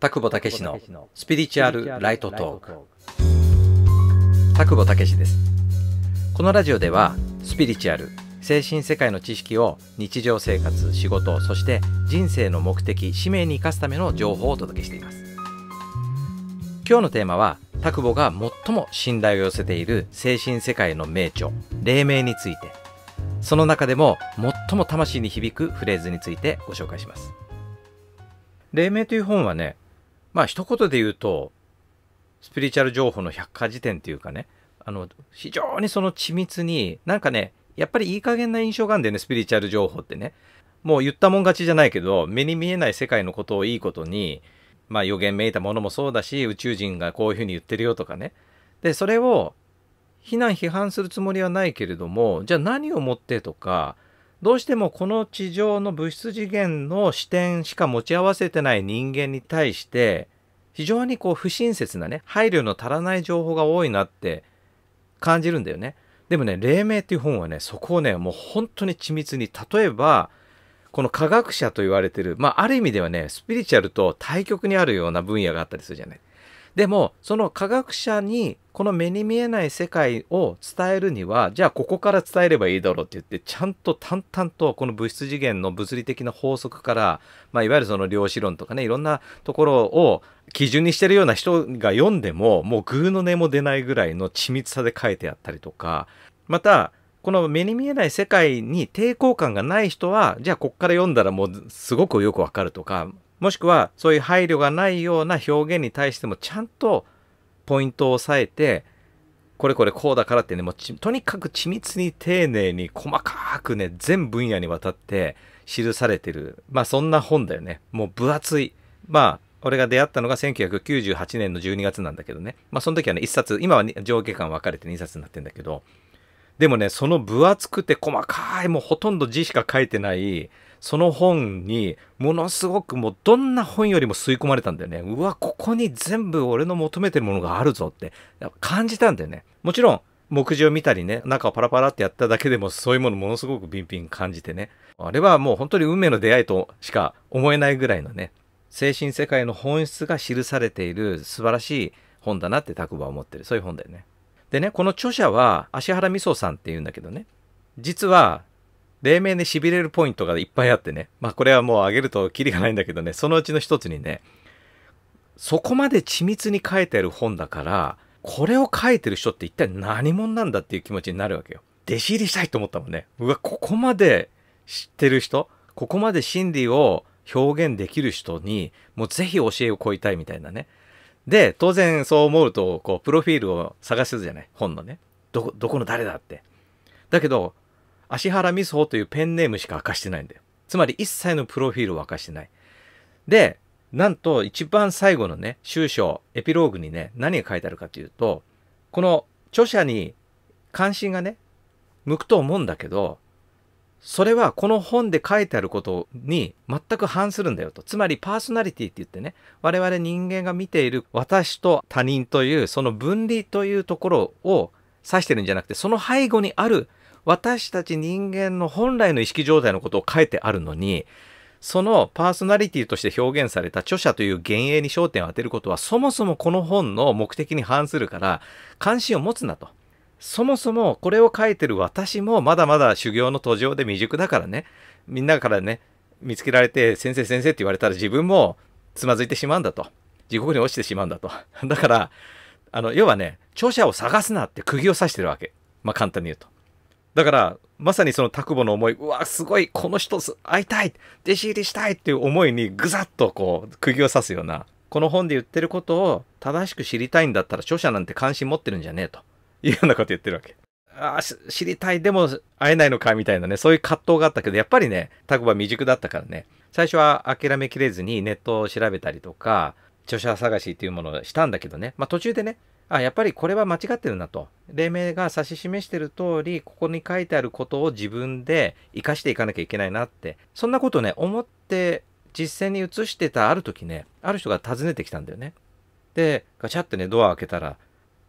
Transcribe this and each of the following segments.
田久保武史のスピリチュアルライトトーク田久保武史ですこのラジオではスピリチュアル精神世界の知識を日常生活仕事そして人生の目的使命に生かすための情報をお届けしています今日のテーマは田久保が最も信頼を寄せている精神世界の名著黎明についてその中でも最も魂に響くフレーズについてご紹介します黎明という本はねまあ一言で言うと、スピリチュアル情報の百科事典っていうかね、あの、非常にその緻密に、なんかね、やっぱりいい加減な印象があるんだよね、スピリチュアル情報ってね。もう言ったもん勝ちじゃないけど、目に見えない世界のことをいいことに、まあ予言めいたものもそうだし、宇宙人がこういうふうに言ってるよとかね。で、それを非難批判するつもりはないけれども、じゃあ何をもってとか、どうしてもこの地上の物質次元の視点しか持ち合わせてない人間に対して非常にこう不親切なね配慮の足らない情報が多いなって感じるんだよね。でもね「黎明」っていう本はねそこをねもう本当に緻密に例えばこの科学者と言われてるまあある意味ではねスピリチュアルと対極にあるような分野があったりするじゃない。でもその科学者にこの目に見えない世界を伝えるにはじゃあここから伝えればいいだろうって言ってちゃんと淡々とこの物質次元の物理的な法則から、まあ、いわゆるその量子論とかねいろんなところを基準にしてるような人が読んでももうグーの音も出ないぐらいの緻密さで書いてあったりとかまたこの目に見えない世界に抵抗感がない人はじゃあこっから読んだらもうすごくよくわかるとかもしくはそういう配慮がないような表現に対してもちゃんとポイントを押さえて、これこれこうだからってね、もうとにかく緻密に丁寧に細かくね、全分野にわたって記されてる。まあそんな本だよね。もう分厚い。まあ、俺が出会ったのが1998年の12月なんだけどね。まあその時はね、1冊、今は上下巻分かれて2冊になってんだけど、でもね、その分厚くて細かい、もうほとんど字しか書いてない、その本にものすごくもうどんな本よりも吸い込まれたんだよねうわここに全部俺の求めてるものがあるぞって感じたんだよねもちろん目次を見たりね、中をパラパラってやっただけでもそういうものものすごくビンビン感じてね。あれはもう本当に運命の出会いとしか思えないぐらいのね、精神世界の本質が記されている素晴らしい本だなって拓馬は思ってる。そういう本だよね。でね、この著者は芦原美曽さんっていうんだけどね、実は黎明でしびれるポイントがいっぱいあってね、まあこれはもう上げるとキリがないんだけどね、そのうちの一つにね、そこまで緻密に書いてある本だから、これを書いてる人って一体何者なんだっていう気持ちになるわけよ。弟子入りしたいと思ったもんね。うわ、ここまで知ってる人、ここまで真理を表現できる人に、もうぜひ教えを請いたいみたいなね。で、当然そう思うと、こう、プロフィールを探せるじゃない、本のね。どどこの誰だって。だけど、足原美穂というペンネームしか明かしてないんだよ。つまり一切のプロフィールを明かしてない。で、なんと一番最後のね、終章、エピローグにね、何が書いてあるかというと、この著者に関心がね、向くと思うんだけど、それはこの本で書いてあることに全く反するんだよと。つまりパーソナリティって言ってね、我々人間が見ている私と他人というその分離というところを指してるんじゃなくて、その背後にある私たち人間の本来の意識状態のことを書いてあるのに、そのパーソナリティとして表現された著者という幻影に焦点を当てることはそもそもこの本の目的に反するから関心を持つなと。そもそもこれを書いてる私もまだまだ修行の途上で未熟だからね、みんなからね、見つけられて先生先生って言われたら自分もつまずいてしまうんだと。地獄に落ちてしまうんだと。だから、あの、要はね、著者を探すなって釘を刺してるわけ。まあ簡単に言うと。だから、まさにその田クの思い、うわ、すごい、この人会いたい、弟子入りしたいっていう思いにぐざっとこう、釘を刺すような、この本で言ってることを正しく知りたいんだったら著者なんて関心持ってるんじゃねえというようなこと言ってるわけ。ああ、知りたい、でも会えないのかみたいなね、そういう葛藤があったけど、やっぱりね、タクは未熟だったからね、最初は諦めきれずにネットを調べたりとか、著者探しっていうものをしたんだけどね、まあ途中でね、あ、やっぱりこれは間違ってるなと。黎明が指し示してる通り、ここに書いてあることを自分で活かしていかなきゃいけないなって、そんなことね、思って実践に移してたある時ね、ある人が訪ねてきたんだよね。で、ガチャってね、ドア開けたら、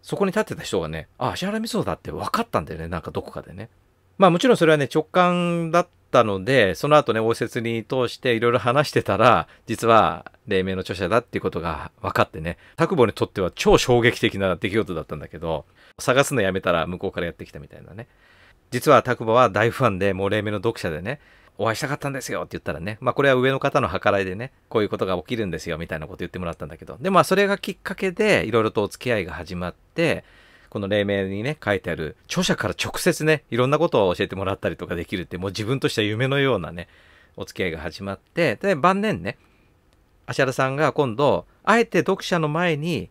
そこに立ってた人がね、あ、足原みそだって分かったんだよね、なんかどこかでね。まあもちろんそれはね、直感だっったので、その後ね、応接に通していろいろ話してたら、実は黎明の著者だっていうことが分かってね、拓保にとっては超衝撃的な出来事だったんだけど、探すのやめたら向こうからやってきたみたいなね。実は拓保は大ファンで、もう黎明の読者でね、お会いしたかったんですよって言ったらね、まあこれは上の方の計らいでね、こういうことが起きるんですよみたいなこと言ってもらったんだけど、でまあそれがきっかけでいろいろとお付き合いが始まって、この黎明にね、書いてある、著者から直接ね、いろんなことを教えてもらったりとかできるって、もう自分としては夢のようなね、お付き合いが始まって、で、晩年ね、芦原さんが今度、あえて読者の前に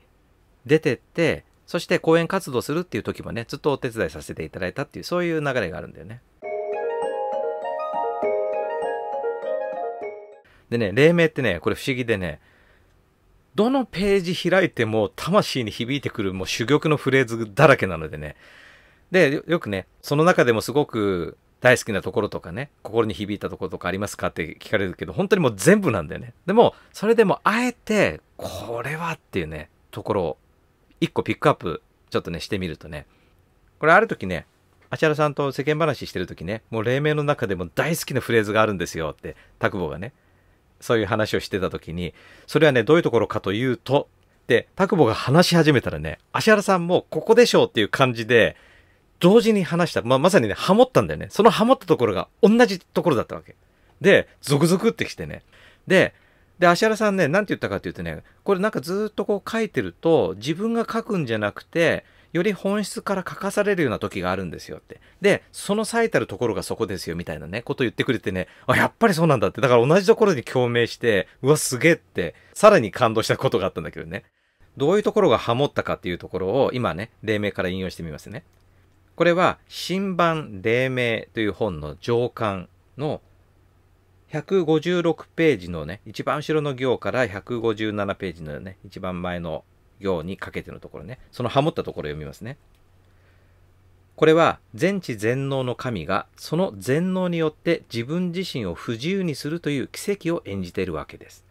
出てって、そして講演活動するっていう時もね、ずっとお手伝いさせていただいたっていう、そういう流れがあるんだよね。でね、黎明ってね、これ不思議でね、どのページ開いても魂に響いてくるもう珠玉のフレーズだらけなのでね。で、よくね、その中でもすごく大好きなところとかね、心に響いたところとかありますかって聞かれるけど、本当にもう全部なんだよね。でも、それでもあえて、これはっていうね、ところを一個ピックアップちょっとね、してみるとね。これある時ね、あちゃらさんと世間話してる時ね、もう黎明の中でも大好きなフレーズがあるんですよって、拓保がね、そういう話をしてた時に、それはね、どういうところかというと、で、タクボが話し始めたらね、芦原さんもここでしょうっていう感じで、同時に話した。まあ、まさにね、ハモったんだよね。そのハモったところが同じところだったわけ。で、ゾクゾクってきてね。で、で、芦原さんね、なんて言ったかって言うとね、これなんかずっとこう書いてると、自分が書くんじゃなくて、より本質から書かされるような時があるんですよって。で、その最たるところがそこですよみたいなね、こと言ってくれてね、あ、やっぱりそうなんだって。だから同じところに共鳴して、うわ、すげえって、さらに感動したことがあったんだけどね。どういうところがハモったかっていうところを今ね、例名から引用してみますね。これは、新版黎明という本の上巻の156ページのね、一番後ろの行から157ページのね、一番前の行にかけてのところね。そのハモったところ読みますね。これは全知全能の神がその全能によって自分自身を不自由にするという奇跡を演じているわけです。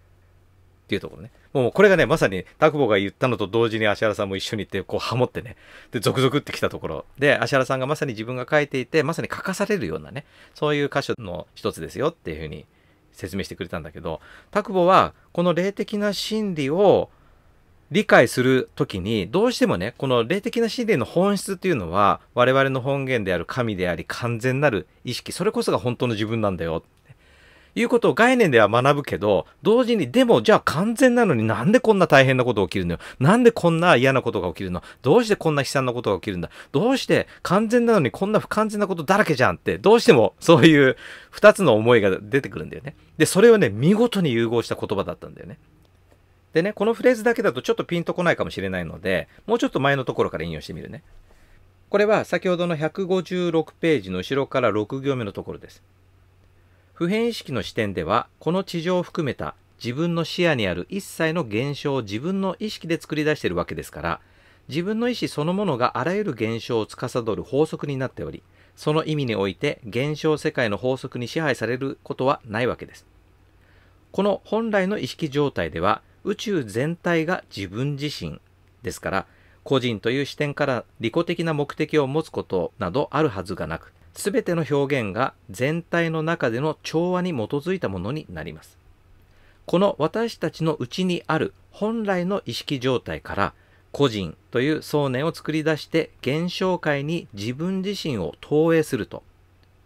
っていうところね。もうこれがね、まさに田久保が言ったのと同時に芦原さんも一緒に行って、こうハモってね、で、続々ってきたところで、芦原さんがまさに自分が書いていて、まさに書かされるようなね、そういう箇所の一つですよっていうふうに説明してくれたんだけど、田久保はこの霊的な真理を理解するときに、どうしてもね、この霊的な信念の本質っていうのは、我々の本源である神であり、完全なる意識、それこそが本当の自分なんだよ。いうことを概念では学ぶけど、同時に、でも、じゃあ完全なのになんでこんな大変なことが起きるのよ。なんでこんな嫌なことが起きるのどうしてこんな悲惨なことが起きるんだどうして完全なのにこんな不完全なことだらけじゃんって、どうしてもそういう二つの思いが出てくるんだよね。で、それをね、見事に融合した言葉だったんだよね。でね、このフレーズだけだとちょっとピンとこないかもしれないので、もうちょっと前のところから引用してみるね。これは先ほどの156ページの後ろから6行目のところです。普遍意識の視点では、この地上を含めた自分の視野にある一切の現象を自分の意識で作り出しているわけですから、自分の意思そのものがあらゆる現象を司る法則になっており、その意味において現象世界の法則に支配されることはないわけです。この本来の意識状態では、宇宙全体が自分自身ですから、個人という視点から利己的な目的を持つことなどあるはずがなく、全ての表現が全体の中での調和に基づいたものになります。この私たちの内にある本来の意識状態から、個人という想念を作り出して現象界に自分自身を投影すると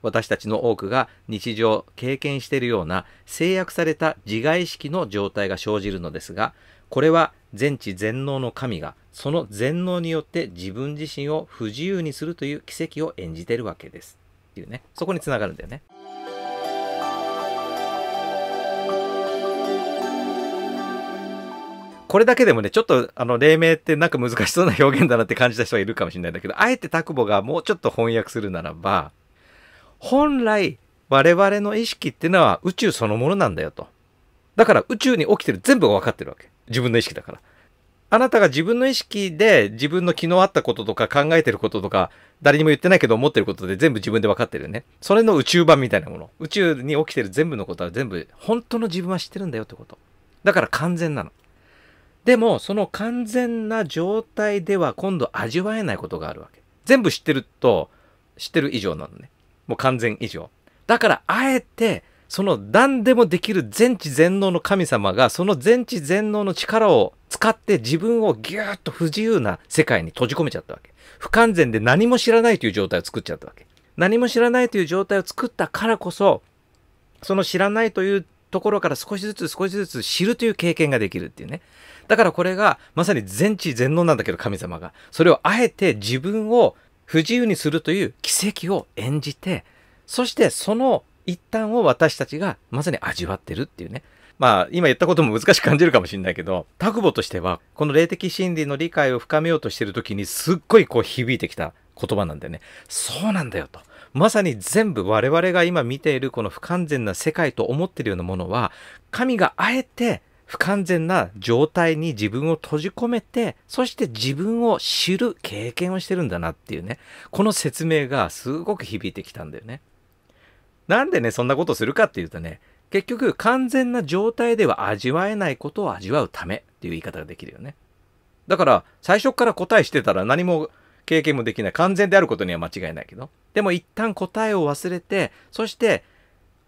私たちの多くが日常経験しているような制約された自我意識の状態が生じるのですが、これは全知全能の神がその全能によって自分自身を不自由にするという奇跡を演じてるわけです。っていうね、そこにつながるんだよね。これだけでもね、ちょっと、あの、黎明ってなんか難しそうな表現だなって感じた人がいるかもしれないんだけど、あえてタクボがもうちょっと翻訳するならば、本来我々の意識っていうのは宇宙そのものなんだよと。だから宇宙に起きてる全部が分かってるわけ。自分の意識だから。あなたが自分の意識で自分の昨日あったこととか考えてることとか誰にも言ってないけど思ってることで全部自分で分かってるよね。それの宇宙版みたいなもの。宇宙に起きてる全部のことは全部本当の自分は知ってるんだよってこと。だから完全なの。でもその完全な状態では今度味わえないことがあるわけ。全部知ってると知ってる以上なのね。もう完全以上。だから、あえて、その何でもできる全知全能の神様が、その全知全能の力を使って自分をぎゅーっと不自由な世界に閉じ込めちゃったわけ。不完全で何も知らないという状態を作っちゃったわけ。何も知らないという状態を作ったからこそ、その知らないというところから少しずつ少しずつ知るという経験ができるっていうね。だからこれがまさに全知全能なんだけど神様が。それをあえて自分を不自由にするという奇跡を演じて、そしてその一端を私たちがまさに味わってるっていうね。まあ、今言ったことも難しく感じるかもしれないけど、タクボとしては、この霊的心理の理解を深めようとしてる時にすっごいこう響いてきた言葉なんだよね。そうなんだよと。まさに全部我々が今見ているこの不完全な世界と思ってるようなものは、神があえて不完全な状態に自分を閉じ込めて、そして自分を知る経験をしてるんだなっていうね、この説明がすごく響いてきたんだよね。なんでね、そんなことするかっていうとね、結局完全な状態では味わえないことを味わうためっていう言い方ができるよね。だから最初から答えしてたら何も経験もできない完全であることには間違いないけどでも一旦答えを忘れてそして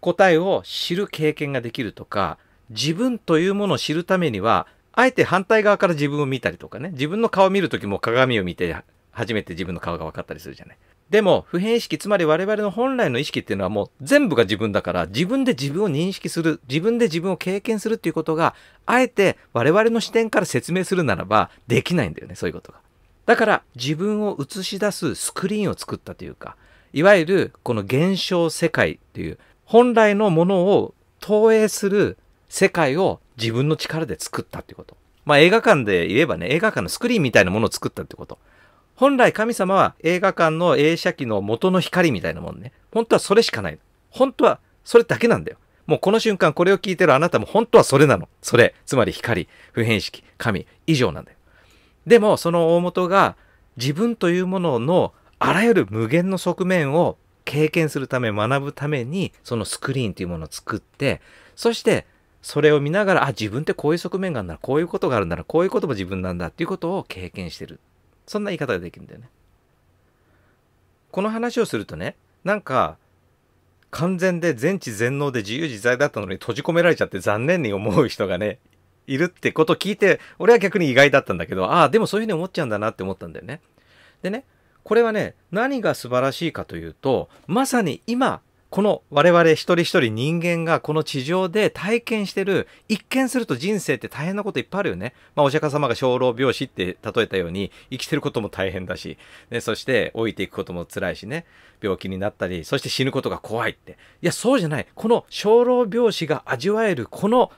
答えを知る経験ができるとか自分というものを知るためには、あえて反対側から自分を見たりとかね、自分の顔を見るときも鏡を見て初めて自分の顔が分かったりするじゃない。でも、普遍意識、つまり我々の本来の意識っていうのはもう全部が自分だから、自分で自分を認識する、自分で自分を経験するっていうことが、あえて我々の視点から説明するならば、できないんだよね、そういうことが。だから、自分を映し出すスクリーンを作ったというか、いわゆるこの現象世界っていう、本来のものを投影する世界を自分の力で作ったってこと。まあ映画館で言えばね、映画館のスクリーンみたいなものを作ったってこと。本来神様は映画館の映写機の元の光みたいなもんね。本当はそれしかない。本当はそれだけなんだよ。もうこの瞬間これを聞いてるあなたも本当はそれなの。それ。つまり光、普遍式、神以上なんだよ。でもその大元が自分というもののあらゆる無限の側面を経験するため、学ぶために、そのスクリーンというものを作って、そしてそれを見ながらあ自分ってこういう側面があるんだこういうことがあるんだこういうことも自分なんだっていうことを経験してるそんな言い方ができるんだよねこの話をするとねなんか完全で全知全能で自由自在だったのに閉じ込められちゃって残念に思う人がねいるってことを聞いて俺は逆に意外だったんだけどああでもそういうふうに思っちゃうんだなって思ったんだよねでねこれはね何が素晴らしいかというとまさに今この我々一人一人人間がこの地上で体験してる、一見すると人生って大変なこといっぱいあるよね。まあお釈迦様が小老病死って例えたように、生きてることも大変だし、ね、そして老いていくことも辛いしね、病気になったり、そして死ぬことが怖いって。いや、そうじゃない。この小老病死が味わえる、この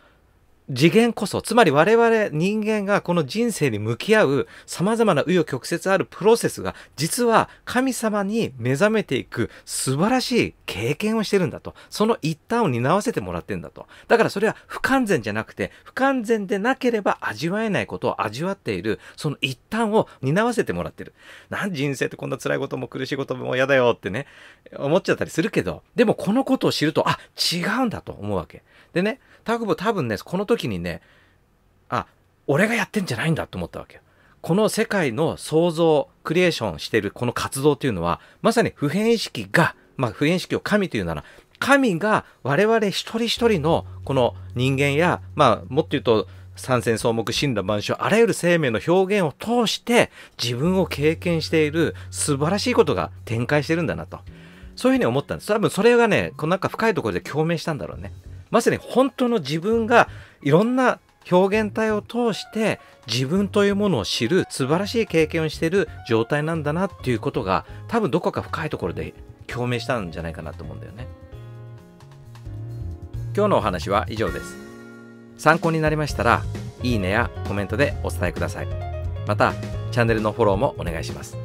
次元こそ、つまり我々人間がこの人生に向き合う様々な紆余曲折あるプロセスが、実は神様に目覚めていく素晴らしい経験をしてるんだと。その一端を担わせてもらってんだと。だからそれは不完全じゃなくて、不完全でなければ味わえないことを味わっている、その一端を担わせてもらってる。なん人生ってこんな辛いことも苦しいことも嫌だよってね、思っちゃったりするけど、でもこのことを知ると、あ、違うんだと思うわけ。でね、タクボ多分ね、この時時にねあ俺がやってんじゃないんだと思ったわけこの世界の創造クリエーションしてるこの活動というのはまさに普遍意識が、まあ、普遍意識を神というなら神が我々一人一人のこの人間や、まあ、もっと言うと三千草木神羅万象あらゆる生命の表現を通して自分を経験している素晴らしいことが展開してるんだなとそういうふうに思ったんです多分それがねこのなんか深いところで共鳴したんだろうね。まさに本当の自分がいろんな表現体を通して自分というものを知る素晴らしい経験をしている状態なんだなっていうことが多分どこか深いところで共鳴したんじゃないかなと思うんだよね今日のお話は以上です参考になりましたらいいねやコメントでお伝えくださいまたチャンネルのフォローもお願いします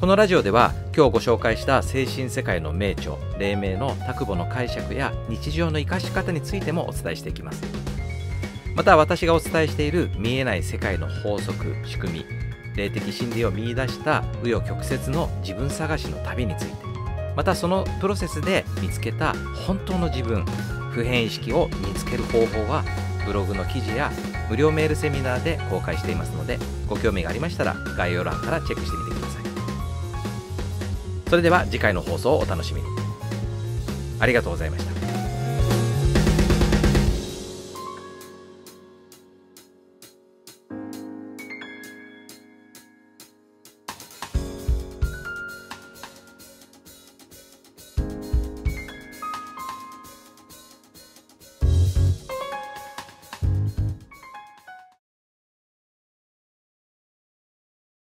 このラジオでは今日ご紹介した精神世界の名著黎明の拓母の解釈や日常の生かし方についてもお伝えしていきますまた私がお伝えしている見えない世界の法則仕組み霊的真理を見いだした紆余曲折の自分探しの旅についてまたそのプロセスで見つけた本当の自分普遍意識を見つける方法はブログの記事や無料メールセミナーで公開していますのでご興味がありましたら概要欄からチェックしてみてくださいそれでは次回の放送をお楽しみにありがとうございました